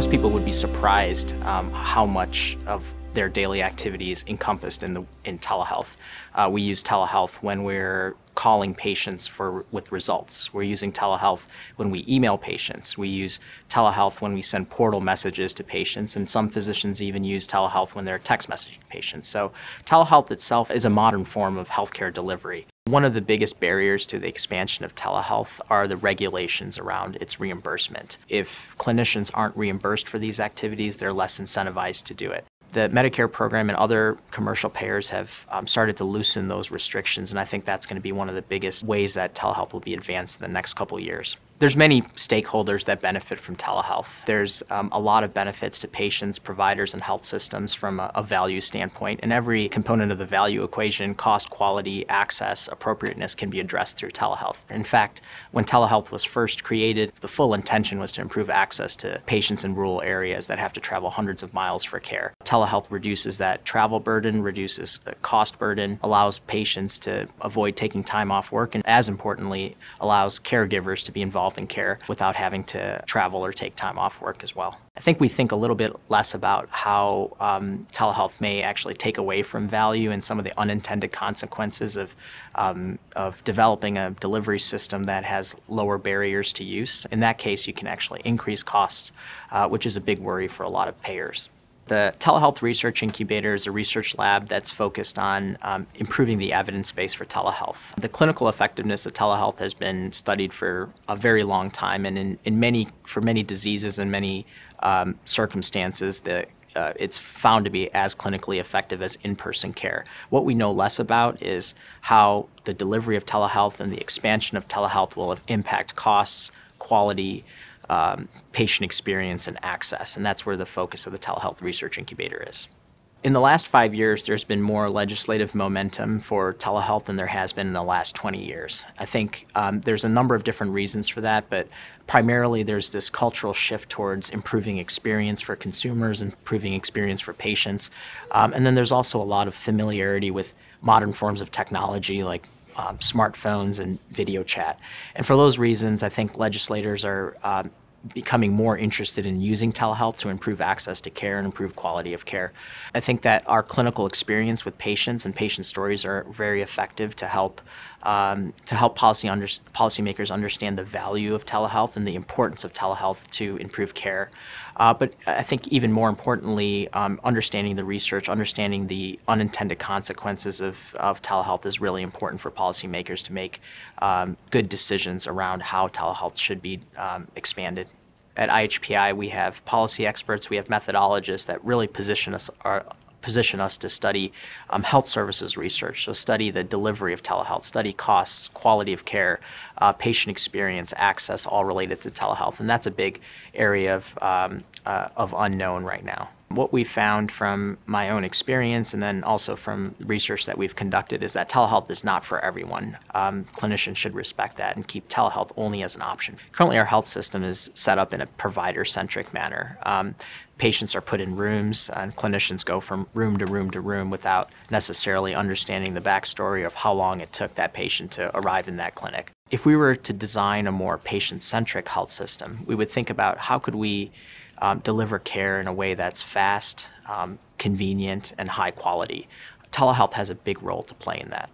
most people would be surprised um, how much of their daily activities encompassed in the in telehealth. Uh, we use telehealth when we're calling patients for with results. We're using telehealth when we email patients. We use telehealth when we send portal messages to patients, and some physicians even use telehealth when they're text messaging patients. So telehealth itself is a modern form of healthcare delivery. One of the biggest barriers to the expansion of telehealth are the regulations around its reimbursement. If clinicians aren't reimbursed for these activities, they're less incentivized to do it. The Medicare program and other commercial payers have um, started to loosen those restrictions, and I think that's going to be one of the biggest ways that telehealth will be advanced in the next couple years. There's many stakeholders that benefit from telehealth. There's um, a lot of benefits to patients, providers, and health systems from a, a, value standpoint, and every component of the value equation, cost, quality, access, appropriateness, can be addressed through telehealth. In fact, when telehealth was first created, the full intention was to improve access to patients in rural areas that have to travel hundreds of miles for care. Telehealth reduces that travel burden, reduces cost burden, allows patients to avoid taking time off work, and as importantly, allows caregivers to be involved involved in care without having to travel or take time off work as well. I think we think a little bit less about how um, telehealth may actually take away from value and some of the unintended consequences of, um, of developing a delivery system that has lower barriers to use. In that case, you can actually increase costs, uh, which is a big worry for a lot of payers. The Telehealth Research Incubator is a research lab that's focused on um, improving the evidence base for telehealth. The clinical effectiveness of telehealth has been studied for a very long time, and in, in many for many diseases and many um, circumstances, the uh, it's found to be as clinically effective as in-person care. What we know less about is how the delivery of telehealth and the expansion of telehealth will impact costs, quality um, patient experience and access. And that's where the focus of the Telehealth Research Incubator is. In the last five years, there's been more legislative momentum for telehealth than there has been in the last 20 years. I think um, there's a number of different reasons for that, but primarily there's this cultural shift towards improving experience for consumers, improving experience for patients. Um, and then there's also a lot of familiarity with modern forms of technology like um, smartphones and video chat. And for those reasons, I think legislators are um, becoming more interested in using telehealth to improve access to care and improve quality of care. I think that our clinical experience with patients and patient stories are very effective to help um, to help policy under, policymakers understand the value of telehealth and the importance of telehealth to improve care. Uh, but I think even more importantly, um, understanding the research, understanding the unintended consequences of, of telehealth is really important for policymakers to make um, good decisions around how telehealth should be um, expanded at IHPI, we have policy experts, we have methodologists that really position us our, position us to study um, health services research. So study the delivery of telehealth, study costs, quality of care, uh, patient experience, access, all related to telehealth, and that's a big area of um, uh, of unknown right now. What we found from my own experience and then also from research that we've conducted is that telehealth is not for everyone. Um, clinicians should respect that and keep telehealth only as an option. Currently, our health system is set up in a provider centric manner. Um, patients are put in rooms and clinicians go from room to room to room without necessarily understanding the backstory of how long it took that patient to arrive in that clinic. If we were to design a more patient centric health system, we would think about how could we um, deliver care in a way that's fast, um, convenient, and high quality. Telehealth has a big role to play in that.